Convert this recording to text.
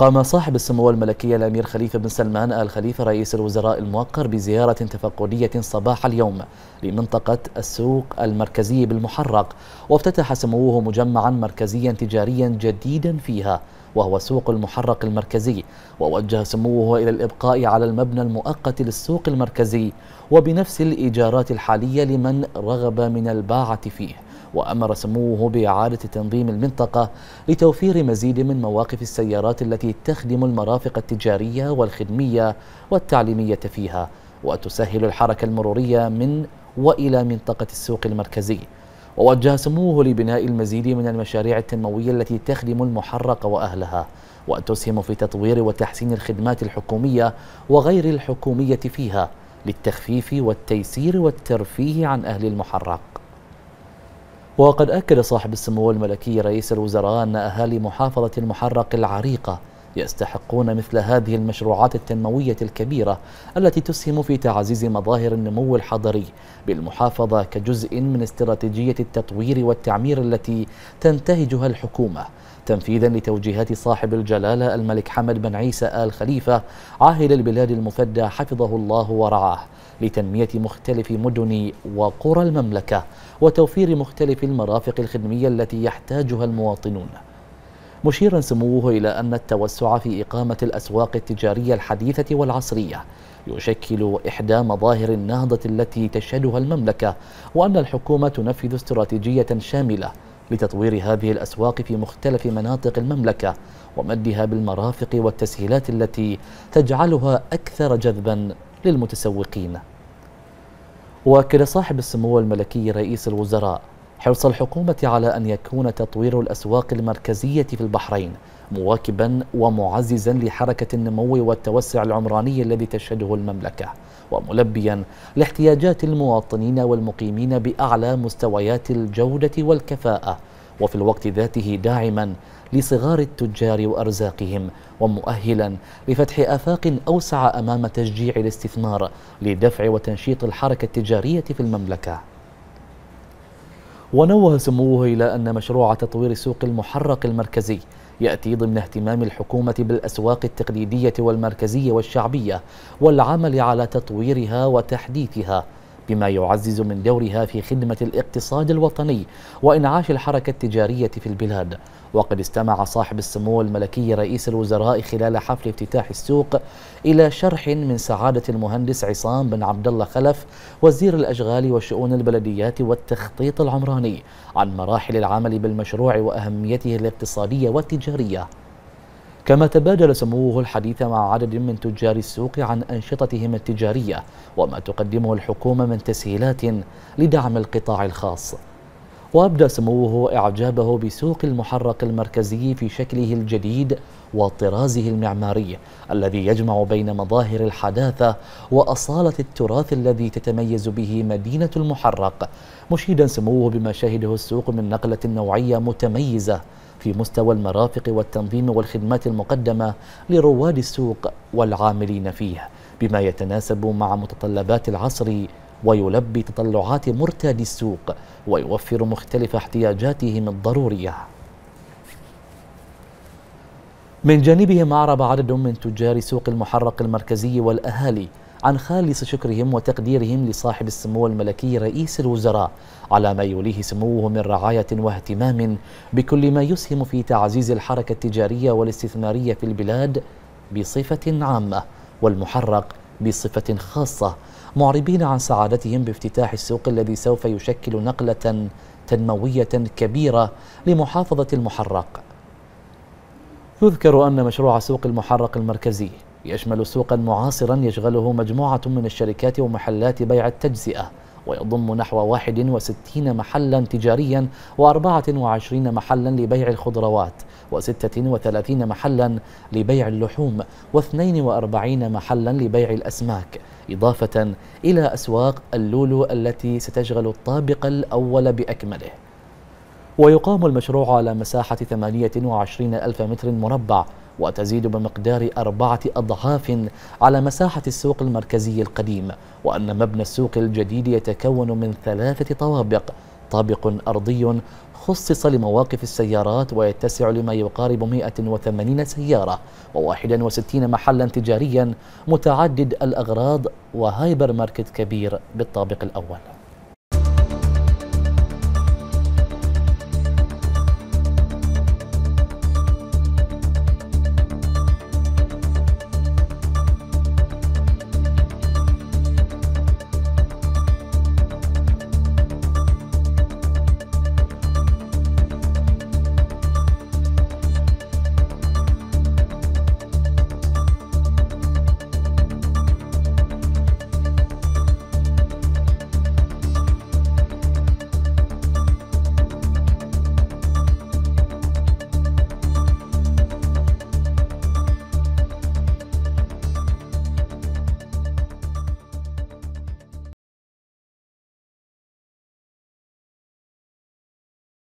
قام صاحب السمو الملكي الأمير خليفة بن سلمان آل خليفة رئيس الوزراء الموقر بزيارة تفقدية صباح اليوم لمنطقة السوق المركزي بالمحرق وافتتح سموه مجمعا مركزيا تجاريا جديدا فيها وهو سوق المحرق المركزي ووجه سموه إلى الإبقاء على المبنى المؤقت للسوق المركزي وبنفس الإيجارات الحالية لمن رغب من الباعة فيه وأمر سموه بإعادة تنظيم المنطقة لتوفير مزيد من مواقف السيارات التي تخدم المرافق التجارية والخدمية والتعليمية فيها وتسهل الحركة المرورية من وإلى منطقة السوق المركزي ووجه سموه لبناء المزيد من المشاريع التنموية التي تخدم المحرق وأهلها وتسهم في تطوير وتحسين الخدمات الحكومية وغير الحكومية فيها للتخفيف والتيسير والترفيه عن أهل المحرق وقد أكد صاحب السمو الملكي رئيس الوزراء أن أهالي محافظة المحرق العريقة يستحقون مثل هذه المشروعات التنموية الكبيرة التي تسهم في تعزيز مظاهر النمو الحضري بالمحافظة كجزء من استراتيجية التطوير والتعمير التي تنتهجها الحكومة تنفيذا لتوجيهات صاحب الجلالة الملك حمد بن عيسى آل خليفة عاهل البلاد المفدى حفظه الله ورعاه لتنمية مختلف مدن وقرى المملكة وتوفير مختلف المرافق الخدمية التي يحتاجها المواطنون مشيرا سموه إلى أن التوسع في إقامة الأسواق التجارية الحديثة والعصرية يشكل إحدى مظاهر النهضة التي تشهدها المملكة وأن الحكومة تنفذ استراتيجية شاملة لتطوير هذه الأسواق في مختلف مناطق المملكة ومدها بالمرافق والتسهيلات التي تجعلها أكثر جذبا للمتسوقين وكل صاحب السمو الملكي رئيس الوزراء حرص الحكومة على أن يكون تطوير الأسواق المركزية في البحرين مواكبا ومعززا لحركة النمو والتوسع العمراني الذي تشهده المملكة وملبيا لاحتياجات المواطنين والمقيمين بأعلى مستويات الجودة والكفاءة وفي الوقت ذاته داعما لصغار التجار وارزاقهم ومؤهلا لفتح افاق اوسع امام تشجيع الاستثمار لدفع وتنشيط الحركه التجاريه في المملكه ونوه سموه إلى أن مشروع تطوير سوق المحرق المركزي يأتي ضمن اهتمام الحكومة بالأسواق التقليدية والمركزية والشعبية والعمل على تطويرها وتحديثها بما يعزز من دورها في خدمة الاقتصاد الوطني وإنعاش الحركة التجارية في البلاد وقد استمع صاحب السمو الملكي رئيس الوزراء خلال حفل افتتاح السوق إلى شرح من سعادة المهندس عصام بن عبد الله خلف وزير الأشغال وشؤون البلديات والتخطيط العمراني عن مراحل العمل بالمشروع وأهميته الاقتصادية والتجارية كما تبادل سموه الحديث مع عدد من تجار السوق عن أنشطتهم التجارية وما تقدمه الحكومة من تسهيلات لدعم القطاع الخاص وأبدى سموه إعجابه بسوق المحرق المركزي في شكله الجديد وطرازه المعماري الذي يجمع بين مظاهر الحداثة وأصالة التراث الذي تتميز به مدينة المحرق مشيدا سموه بما شهده السوق من نقلة نوعية متميزة في مستوى المرافق والتنظيم والخدمات المقدمة لرواد السوق والعاملين فيه بما يتناسب مع متطلبات العصر ويلبي تطلعات مرتادي السوق ويوفر مختلف احتياجاتهم الضرورية من جانبهم أعرب عدد من تجار سوق المحرق المركزي والأهالي عن خالص شكرهم وتقديرهم لصاحب السمو الملكي رئيس الوزراء على ما يوليه سموه من رعاية واهتمام بكل ما يسهم في تعزيز الحركة التجارية والاستثمارية في البلاد بصفة عامة والمحرق بصفة خاصة معربين عن سعادتهم بافتتاح السوق الذي سوف يشكل نقلة تنموية كبيرة لمحافظة المحرق يذكر أن مشروع سوق المحرق المركزي يشمل سوقا معاصرا يشغله مجموعة من الشركات ومحلات بيع التجزئة ويضم نحو 61 محلا تجاريا و24 محلا لبيع الخضروات و36 محلا لبيع اللحوم و42 محلا لبيع الأسماك إضافة إلى أسواق اللولو التي ستشغل الطابق الأول بأكمله ويقام المشروع على مساحة 28 ألف متر مربع وتزيد بمقدار أربعة أضعاف على مساحة السوق المركزي القديم وأن مبنى السوق الجديد يتكون من ثلاثة طوابق طابق أرضي خصص لمواقف السيارات ويتسع لما يقارب 180 سيارة و61 محلا تجاريا متعدد الأغراض وهايبر ماركت كبير بالطابق الأول